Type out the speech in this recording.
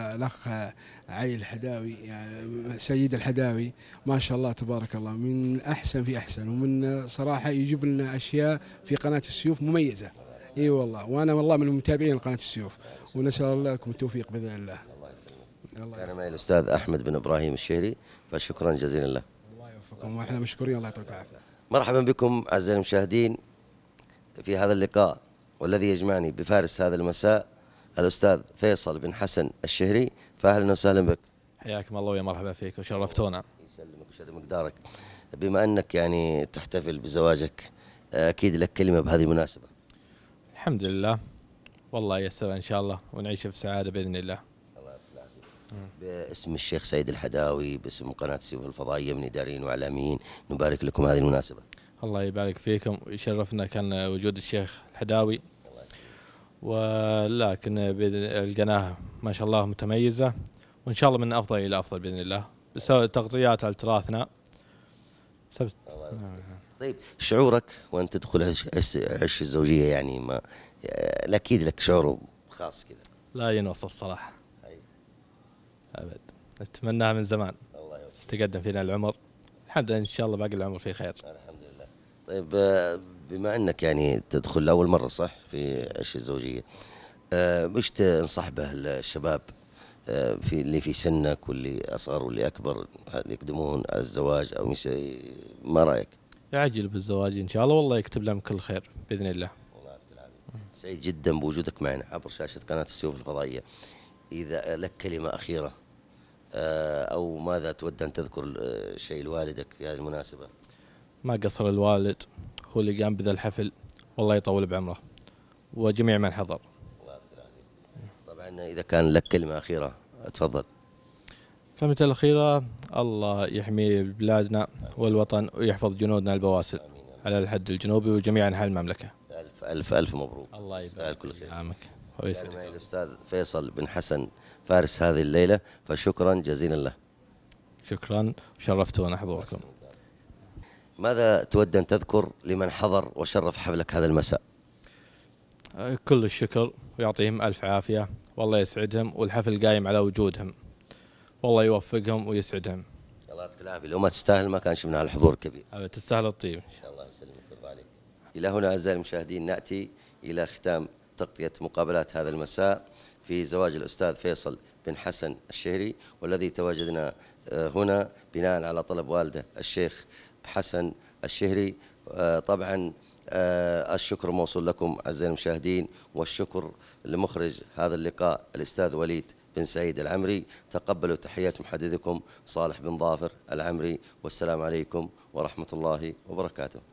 الاخ علي الحداوي يعني سيد الحداوي ما شاء الله تبارك الله من احسن في احسن ومن صراحه يجيب لنا اشياء في قناه السيوف مميزه اي والله وانا والله من متابعين قناه السيوف ونسال الله لكم التوفيق باذن الله الله يسلمك انا معي الاستاذ احمد بن ابراهيم الشهري فشكرا جزيلا له الله يوفقكم واحنا مشكورين الله يعطيك العافيه مرحبا بكم اعزائي المشاهدين في هذا اللقاء والذي يجمعني بفارس هذا المساء الاستاذ فيصل بن حسن الشهري فاهلا وسهلا بك. حياكم الله ويا مرحبا فيك وشرفتونا. يسلمك وشد مقدارك. بما انك يعني تحتفل بزواجك اكيد لك كلمه بهذه المناسبه. الحمد لله والله يسر ان شاء الله ونعيش في سعاده باذن الله. الله باسم الشيخ سيد الحداوي باسم قناه سيوف الفضائيه من اداريين واعلاميين نبارك لكم هذه المناسبه. الله يبارك فيكم ويشرفنا كان وجود الشيخ الحداوي ولكن باذن القناه ما شاء الله متميزه وان شاء الله من افضل الى افضل باذن الله بسبب تغطيات على تراثنا سبت... طيب شعورك وانت تدخل عش الزوجيه يعني ما اكيد لك شعور خاص كذا لا ينوصف صراحه طيب. ابد اتمناها من زمان الله يوفقك تقدم فينا العمر الحمد لله ان شاء الله باقي العمر في خير الحمد لله طيب آه، بما انك يعني تدخل لاول مره صح في عش الزوجيه آه، مش تنصح به الشباب آه، في اللي في سنك واللي اصغر واللي اكبر يقدمون على الزواج او مش ما رايك؟ يعجل بالزواج ان شاء الله والله يكتب لهم كل خير باذن الله. الله سعيد جدا بوجودك معنا عبر شاشه قناه السيوف الفضائيه. اذا لك كلمه اخيره او ماذا تود ان تذكر شيء لوالدك في هذه المناسبه؟ ما قصر الوالد هو اللي قام بذا الحفل والله يطول بعمره وجميع من حضر طبعا إذا كان لك كلمة أخيرة تفضل كلمه الأخيرة الله يحمي بلادنا والوطن ويحفظ جنودنا البواسل على الحد الجنوبي وجميع أنحاء المملكة ألف ألف ألف مبروك الله يبارك كل خير عامك ويسعدك يعني الأستاذ فيصل بن حسن فارس هذه الليلة فشكرا جزيلا له شكرا شرفتونا حضوركم ماذا تود أن تذكر لمن حضر وشرف حفلك هذا المساء كل الشكر ويعطيهم ألف عافية والله يسعدهم والحفل قايم على وجودهم والله يوفقهم ويسعدهم الله يعطيك العافية لو ما تستاهل ما كان شفنا الحضور كبير تستاهل الطيب إن شاء الله يسلمك ويرضى عليك إلى هنا أعزائي المشاهدين نأتي إلى ختام تغطية مقابلات هذا المساء في زواج الأستاذ فيصل بن حسن الشهري والذي تواجدنا آه، هنا بناء على طلب والده الشيخ حسن الشهري آه، طبعا آه، الشكر موصول لكم أعزائي المشاهدين والشكر لمخرج هذا اللقاء الأستاذ وليد بن سعيد العمري تقبلوا تحيات محدثكم صالح بن ظافر العمري والسلام عليكم ورحمة الله وبركاته